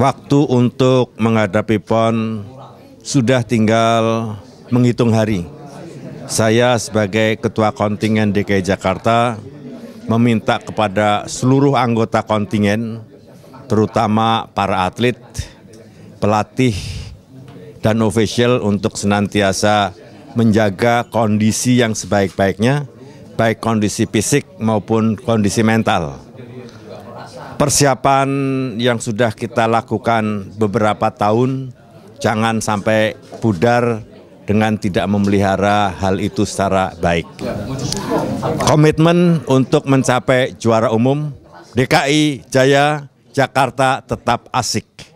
Waktu untuk menghadapi PON sudah tinggal menghitung hari. Saya sebagai Ketua Kontingen DKI Jakarta meminta kepada seluruh anggota kontingen, terutama para atlet, pelatih, dan official untuk senantiasa menjaga kondisi yang sebaik-baiknya, baik kondisi fisik maupun kondisi mental persiapan yang sudah kita lakukan beberapa tahun jangan sampai pudar dengan tidak memelihara hal itu secara baik. Komitmen untuk mencapai juara umum DKI Jaya Jakarta tetap asik.